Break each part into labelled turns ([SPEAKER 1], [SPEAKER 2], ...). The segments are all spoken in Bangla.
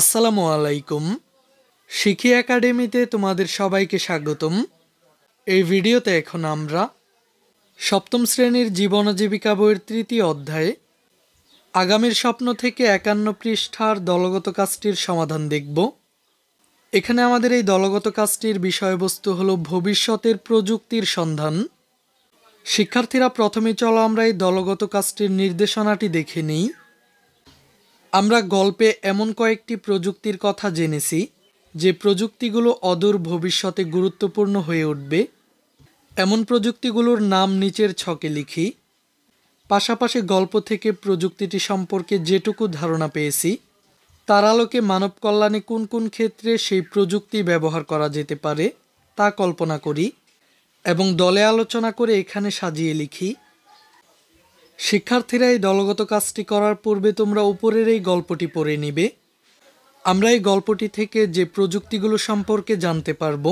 [SPEAKER 1] আসসালামু আলাইকুম শিখি একাডেমিতে তোমাদের সবাইকে স্বাগতম এই ভিডিওতে এখন আমরা সপ্তম শ্রেণীর জীবন জীবিকা বইয়ের তৃতীয় অধ্যায়ে আগামীর স্বপ্ন থেকে একান্ন পৃষ্ঠার দলগত কাজটির সমাধান দেখব এখানে আমাদের এই দলগত কাজটির বিষয়বস্তু হলো ভবিষ্যতের প্রযুক্তির সন্ধান শিক্ষার্থীরা প্রথমে চলো আমরা এই দলগত কাজটির নির্দেশনাটি দেখে নিই আমরা গল্পে এমন কয়েকটি প্রযুক্তির কথা জেনেছি যে প্রযুক্তিগুলো অদূর ভবিষ্যতে গুরুত্বপূর্ণ হয়ে উঠবে এমন প্রযুক্তিগুলোর নাম নিচের ছকে লিখি পাশাপাশি গল্প থেকে প্রযুক্তিটি সম্পর্কে যেটুকু ধারণা পেয়েছি তার আলোকে মানব কল্যাণে কোন কোন ক্ষেত্রে সেই প্রযুক্তি ব্যবহার করা যেতে পারে তা কল্পনা করি এবং দলে আলোচনা করে এখানে সাজিয়ে লিখি শিক্ষার্থীরা এই দলগত কাজটি করার পূর্বে তোমরা উপরের এই গল্পটি পড়ে নিবে আমরা এই গল্পটি থেকে যে প্রযুক্তিগুলো সম্পর্কে জানতে পারব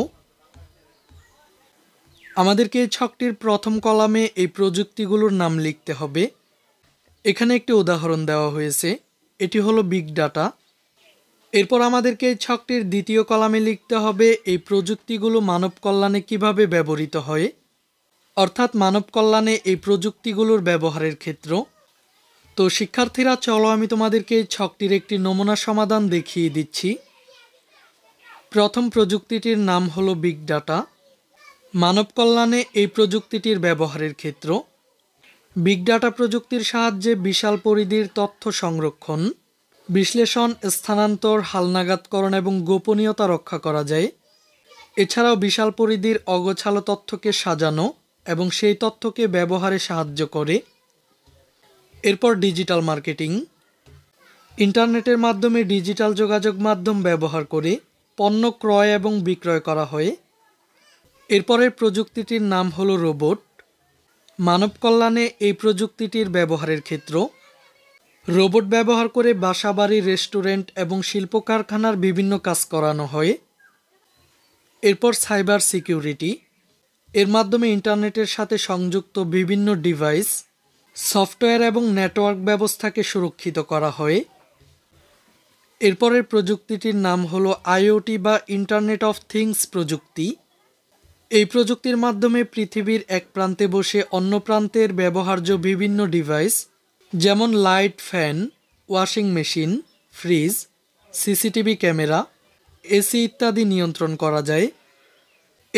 [SPEAKER 1] আমাদেরকে এই ছকটির প্রথম কলামে এই প্রযুক্তিগুলোর নাম লিখতে হবে এখানে একটি উদাহরণ দেওয়া হয়েছে এটি হলো বিগ ডাটা এরপর আমাদেরকে এই ছকটির দ্বিতীয় কলামে লিখতে হবে এই প্রযুক্তিগুলো মানব কল্যাণে কীভাবে ব্যবহৃত হয় অর্থাৎ মানব কল্যাণে এই প্রযুক্তিগুলোর ব্যবহারের ক্ষেত্র তো শিক্ষার্থীরা চলো আমি তোমাদেরকে ছকটির একটি নমুনা সমাধান দেখিয়ে দিচ্ছি প্রথম প্রযুক্তিটির নাম হলো বিগ ডাটা মানব কল্যাণে এই প্রযুক্তিটির ব্যবহারের ক্ষেত্র বিগ ডাটা প্রযুক্তির সাহায্যে বিশাল পরিধির তথ্য সংরক্ষণ বিশ্লেষণ স্থানান্তর হালনাগাতকরণ এবং গোপনীয়তা রক্ষা করা যায় এছাড়াও বিশাল পরিধির অগোছালো তথ্যকে সাজানো এবং সেই তথ্যকে ব্যবহারে সাহায্য করে এরপর ডিজিটাল মার্কেটিং ইন্টারনেটের মাধ্যমে ডিজিটাল যোগাযোগ মাধ্যম ব্যবহার করে পণ্য ক্রয় এবং বিক্রয় করা হয় এরপরের প্রযুক্তিটির নাম হলো রোবট মানব কল্যাণে এই প্রযুক্তিটির ব্যবহারের ক্ষেত্র রোবট ব্যবহার করে বাসাবাড়ি রেস্টুরেন্ট এবং শিল্প কারখানার বিভিন্ন কাজ করানো হয় এরপর সাইবার সিকিউরিটি এর মাধ্যমে ইন্টারনেটের সাথে সংযুক্ত বিভিন্ন ডিভাইস সফটওয়্যার এবং নেটওয়ার্ক ব্যবস্থাকে সুরক্ষিত করা হয় এরপরের প্রযুক্তিটির নাম হল আইওটি বা ইন্টারনেট অফ থিংস প্রযুক্তি এই প্রযুক্তির মাধ্যমে পৃথিবীর এক প্রান্তে বসে অন্য প্রান্তের ব্যবহার্য বিভিন্ন ডিভাইস যেমন light fan washing machine fridge CCTV camera AC ইত্যাদি নিয়ন্ত্রণ করা যায়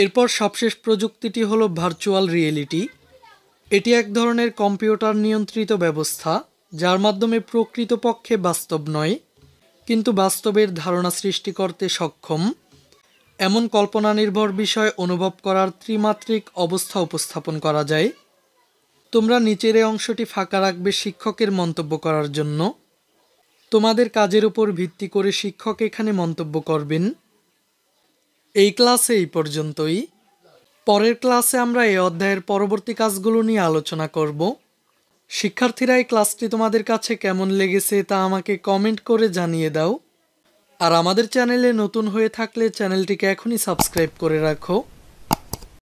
[SPEAKER 1] এরপর সবশেষ প্রযুক্তিটি হলো ভার্চুয়াল রিয়েলিটি এটি এক ধরনের কম্পিউটার নিয়ন্ত্রিত ব্যবস্থা যার মাধ্যমে প্রকৃতপক্ষে বাস্তব নয় কিন্তু বাস্তবের ধারণা সৃষ্টি করতে সক্ষম এমন কল্পনা নির্ভর বিষয় অনুভব করার ত্রিমাত্রিক অবস্থা উপস্থাপন করা যায় তোমরা নিচের অংশটি ফাঁকা রাখবে শিক্ষকের মন্তব্য করার জন্য তোমাদের কাজের উপর ভিত্তি করে শিক্ষক এখানে মন্তব্য করবেন এই ক্লাসে এই পর্যন্তই পরের ক্লাসে আমরা এই অধ্যায়ের পরবর্তী কাজগুলো নিয়ে আলোচনা করব শিক্ষার্থীরা এই ক্লাসটি তোমাদের কাছে কেমন লেগেছে তা আমাকে কমেন্ট করে জানিয়ে দাও আর আমাদের চ্যানেলে নতুন হয়ে থাকলে চ্যানেলটিকে এখনই সাবস্ক্রাইব করে রাখো